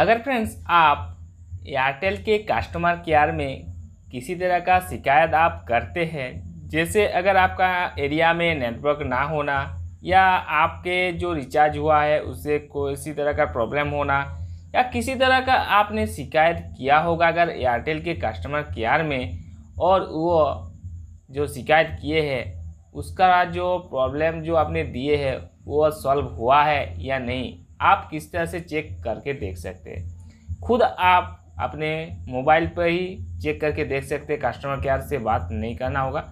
अगर फ्रेंड्स आप एयरटेल के कस्टमर केयर में किसी तरह का शिकायत आप करते हैं जैसे अगर आपका एरिया में नेटवर्क ना होना या आपके जो रिचार्ज हुआ है उससे किसी तरह का प्रॉब्लम होना या किसी तरह का आपने शिकायत किया होगा अगर एयरटेल के कस्टमर केयर में और वो जो शिकायत किए हैं उसका जो प्रॉब्लम जो आपने दिए है वो सॉल्व हुआ है या नहीं आप किस तरह से चेक करके देख सकते हैं खुद आप अपने मोबाइल पर ही चेक करके देख सकते हैं कस्टमर केयर से बात नहीं करना होगा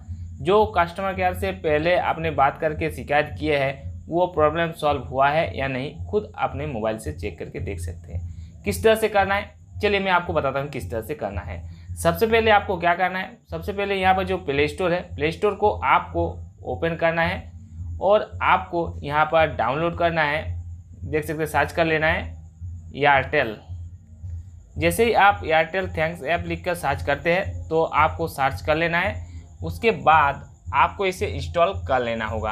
जो कस्टमर केयर से पहले आपने बात करके शिकायत किए है वो प्रॉब्लम सॉल्व हुआ है या नहीं खुद अपने मोबाइल से चेक करके देख सकते हैं किस तरह से करना है चलिए मैं आपको बताता हूँ किस तरह से करना है सबसे पहले आपको क्या करना है सबसे पहले यहाँ पर जो प्ले स्टोर है प्ले स्टोर को आपको ओपन करना है और आपको यहाँ पर डाउनलोड करना है देख सकते हैं सर्च कर लेना है एयरटेल जैसे ही आप एयरटेल थैंक्स ऐप लिख कर सर्च करते हैं तो आपको सर्च कर लेना है उसके बाद आपको इसे इंस्टॉल कर लेना होगा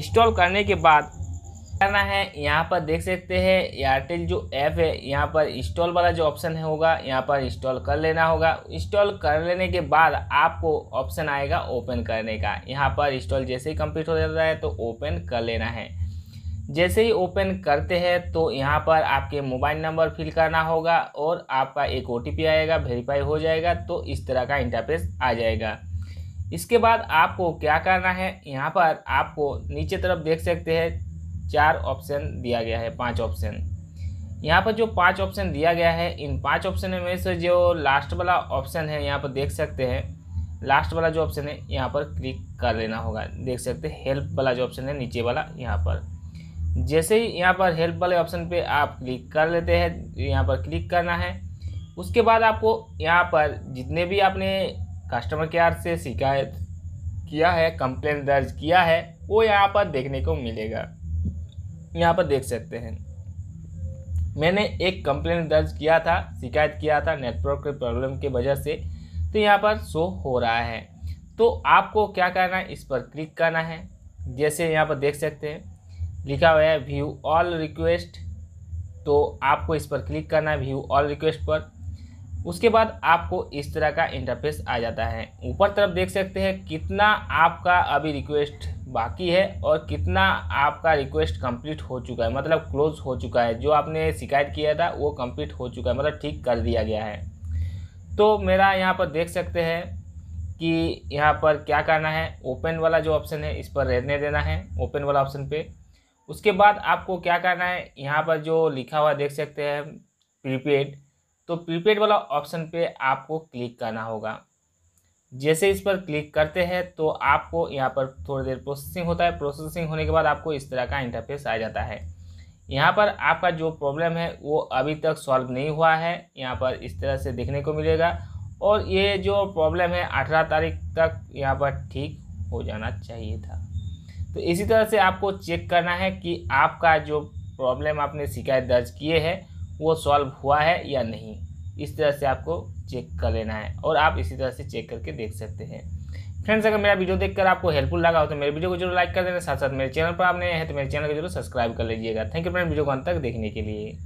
इंस्टॉल करने के बाद करना है यहाँ पर देख सकते हैं एयरटेल जो ऐप है यहाँ पर इंस्टॉल वाला जो ऑप्शन है होगा यहाँ पर इंस्टॉल कर लेना होगा इंस्टॉल कर लेने के बाद आपको ऑप्शन आएगा ओपन करने का यहाँ पर इंस्टॉल जैसे ही कंप्लीट हो जाता है तो ओपन कर लेना है जैसे ही ओपन करते हैं तो यहाँ पर आपके मोबाइल नंबर फिल करना होगा और आपका एक ओ आएगा वेरीफाई हो जाएगा तो इस तरह का इंटरफेस आ जाएगा इसके बाद आपको क्या करना है यहाँ पर आपको नीचे तरफ देख सकते हैं चार ऑप्शन दिया गया है पांच ऑप्शन यहाँ पर जो पांच ऑप्शन दिया गया है इन पांच ऑप्शन में से जो लास्ट वाला ऑप्शन है यहाँ पर देख सकते हैं लास्ट वाला जो ऑप्शन है यहाँ पर क्लिक कर लेना होगा देख सकते हैं हेल्प वाला जो ऑप्शन है नीचे वाला यहाँ पर जैसे ही यहाँ पर हेल्प वाले ऑप्शन पे आप क्लिक कर लेते हैं तो यहाँ पर क्लिक करना है उसके बाद आपको यहाँ पर जितने भी आपने कस्टमर केयर से शिकायत किया है कंप्लेन दर्ज किया है वो यहाँ पर देखने को मिलेगा यहाँ पर देख सकते हैं मैंने एक कंप्लेन दर्ज किया था शिकायत किया था नेटवर्क के प्रॉब्लम के वजह से तो यहाँ पर शो हो रहा है तो आपको क्या करना है इस पर क्लिक करना है जैसे यहाँ पर देख सकते हैं लिखा हुआ है व्यू ऑल रिक्वेस्ट तो आपको इस पर क्लिक करना है व्यू ऑल रिक्वेस्ट पर उसके बाद आपको इस तरह का इंटरफेस आ जाता है ऊपर तरफ देख सकते हैं कितना आपका अभी रिक्वेस्ट बाकी है और कितना आपका रिक्वेस्ट कंप्लीट हो चुका है मतलब क्लोज हो चुका है जो आपने शिकायत किया था वो कंप्लीट हो चुका है मतलब ठीक कर दिया गया है तो मेरा यहाँ पर देख सकते हैं कि यहाँ पर क्या करना है ओपन वाला जो ऑप्शन है इस पर रहने देना है ओपन वाला ऑप्शन पर उसके बाद आपको क्या करना है यहाँ पर जो लिखा हुआ देख सकते हैं प्रीपेड तो प्रीपेड वाला ऑप्शन पे आपको क्लिक करना होगा जैसे इस पर क्लिक करते हैं तो आपको यहाँ पर थोड़ी देर प्रोसेसिंग होता है प्रोसेसिंग होने के बाद आपको इस तरह का इंटरफेस आ जाता है यहाँ पर आपका जो प्रॉब्लम है वो अभी तक सॉल्व नहीं हुआ है यहाँ पर इस तरह से देखने को मिलेगा और ये जो प्रॉब्लम है अठारह तारीख तक यहाँ पर ठीक हो जाना चाहिए था तो इसी तरह से आपको चेक करना है कि आपका जो प्रॉब्लम आपने शिकायत दर्ज किए है वो सॉल्व हुआ है या नहीं इस तरह से आपको चेक कर लेना है और आप इसी तरह से चेक करके देख सकते हैं फ्रेंड्स अगर मेरा वीडियो देखकर आपको हेल्पफुल लगा हो तो मेरे वीडियो को जरूर लाइक कर देना साथ साथ मेरे चैनल पर आप नए हैं तो मेरे चैनल को जरूर सब्सक्राइब कर लीजिएगा थैंक यू फ्रेंड वीडियो को अंत तक देखने के लिए